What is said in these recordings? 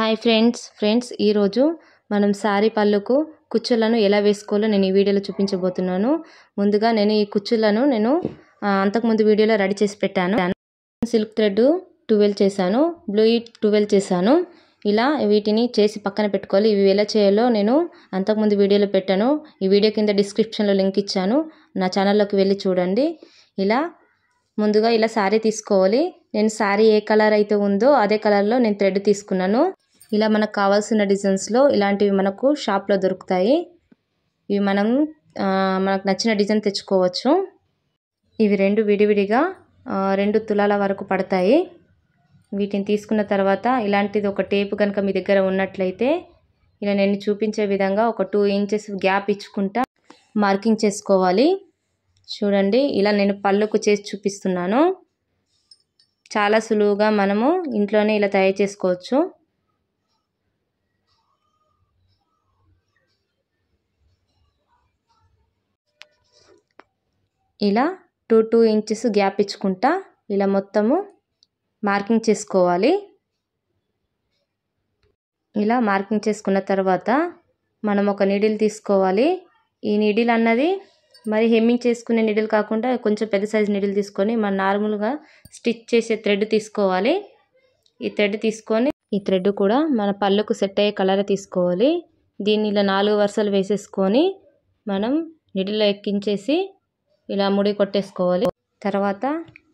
hi friends friends ఈరోజు మనం sorry పళ్ళుకు కుచ్చులను ఎలా వేసుకోవాలో నేను ఈ వీడియోలో చూపించబోతున్నాను ముందుగా నేను ఈ కుచ్చులను నేను అంతకుముందు వీడియోలో రెడీ చేసి పెట్టాను సిల్క్ థ్రెడ్ టువెల్వ్ చేశాను బ్లూ ట్వెల్వ్ చేశాను ఇలా వీటిని చేసి పక్కన పెట్టుకోవాలి ఇవి ఎలా చేయాలో నేను అంతకుముందు వీడియోలో పెట్టాను ఈ వీడియో కింద డిస్క్రిప్షన్లో లింక్ ఇచ్చాను నా ఛానల్లోకి వెళ్ళి చూడండి ఇలా ముందుగా ఇలా శారీ తీసుకోవాలి నేను శారీ ఏ కలర్ అయితే ఉందో అదే కలర్లో నేను థ్రెడ్ తీసుకున్నాను ఇలా మనకు కావాల్సిన డిజైన్స్లో ఇలాంటివి మనకు షాప్లో దొరుకుతాయి ఇవి మనం మనకు నచ్చిన డిజైన్ తెచ్చుకోవచ్చు ఇవి రెండు విడివిడిగా రెండు తులాల వరకు పడతాయి వీటిని తీసుకున్న తర్వాత ఇలాంటిది ఒక టేపు కనుక మీ దగ్గర ఉన్నట్లయితే ఇలా నేను చూపించే విధంగా ఒక టూ ఇంచెస్ గ్యాప్ ఇచ్చుకుంటా మార్కింగ్ చేసుకోవాలి చూడండి ఇలా నేను పళ్ళుకు చేసి చూపిస్తున్నాను చాలా సులువుగా మనము ఇంట్లోనే ఇలా తయారు చేసుకోవచ్చు ఇలా టూ టూ ఇంచెస్ గ్యాప్ ఇచ్చుకుంటా ఇలా మొత్తము మార్కింగ్ చేసుకోవాలి ఇలా మార్కింగ్ చేసుకున్న తర్వాత మనం ఒక నీడిల్ తీసుకోవాలి ఈ నీడిల్ అన్నది మరి హెమ్మింగ్ చేసుకునే నీడిల్ కాకుండా కొంచెం పెద్ద సైజు నీడిల్ తీసుకొని మనం నార్మల్గా స్టిచ్ చేసే థ్రెడ్ తీసుకోవాలి ఈ థ్రెడ్ తీసుకొని ఈ థ్రెడ్ కూడా మన పళ్ళకు సెట్ అయ్యే కలర్ తీసుకోవాలి దీన్ని ఇలా నాలుగు వరుసలు వేసేసుకొని మనం నీడిల్లో ఎక్కించేసి ఇలా ముడి కొట్టేసుకోవాలి తర్వాత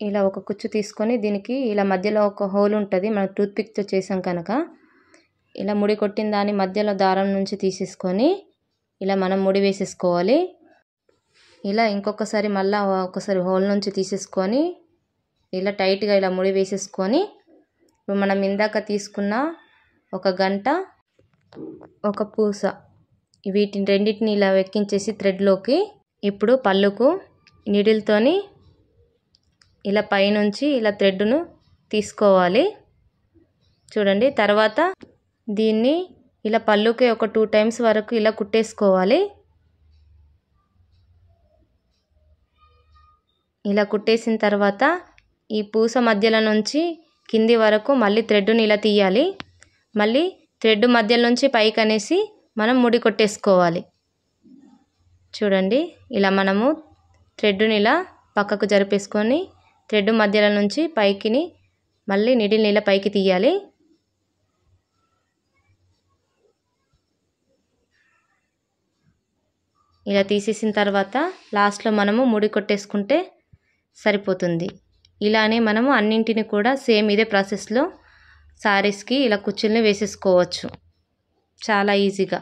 ఇలా ఒక కుచ్చు తీసుకొని దీనికి ఇలా మధ్యలో ఒక హోల్ ఉంటుంది మనం టూత్పిక్తో చేసాం కనుక ఇలా ముడి కొట్టిన దాన్ని మధ్యలో దారం నుంచి తీసేసుకొని ఇలా మనం ముడి వేసేసుకోవాలి ఇలా ఇంకొకసారి మళ్ళీ ఒకసారి హోల్ నుంచి తీసేసుకొని ఇలా టైట్గా ఇలా ముడి వేసేసుకొని ఇప్పుడు మనం ఇందాక తీసుకున్న ఒక గంట ఒక పూస వీటిని రెండింటిని ఇలా వెక్కించేసి థ్రెడ్లోకి ఇప్పుడు పళ్ళుకు నీడిల్తోని ఇలా పైనుంచి ఇలా థ్రెడ్ను తీసుకోవాలి చూడండి తర్వాత దీన్ని ఇలా పళ్ళుకి ఒక టూ టైమ్స్ వరకు ఇలా కుట్టేసుకోవాలి ఇలా కుట్టేసిన తర్వాత ఈ పూస మధ్యలో నుంచి కింది వరకు మళ్ళీ థ్రెడ్ని ఇలా తీయాలి మళ్ళీ థ్రెడ్ మధ్యలో నుంచి పైకి అనేసి మనం ముడి కొట్టేసుకోవాలి చూడండి ఇలా మనము థ్రెడ్డుని ఇలా పక్కకు జరిపేసుకొని థ్రెడ్ మధ్యలో నుంచి పైకిని మళ్ళీ నీటిని ఇలా పైకి తీయాలి ఇలా తీసేసిన తర్వాత లాస్ట్లో మనము ముడి కొట్టేసుకుంటే సరిపోతుంది ఇలానే మనము అన్నింటిని కూడా సేమ్ ఇదే ప్రాసెస్లో శారీస్కి ఇలా కుచ్చుల్ని వేసేసుకోవచ్చు చాలా ఈజీగా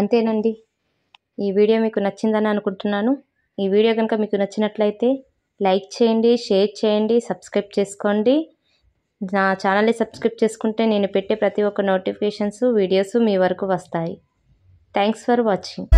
అంతేనండి ఈ వీడియో మీకు నచ్చిందని అనుకుంటున్నాను ఈ వీడియో కనుక మీకు నచ్చినట్లయితే లైక్ చేయండి షేర్ చేయండి సబ్స్క్రైబ్ చేసుకోండి నా ఛానల్ని సబ్స్క్రైబ్ చేసుకుంటే నేను పెట్టే ప్రతి ఒక్క నోటిఫికేషన్స్ వీడియోస్ మీ వరకు వస్తాయి థ్యాంక్స్ ఫర్ వాచింగ్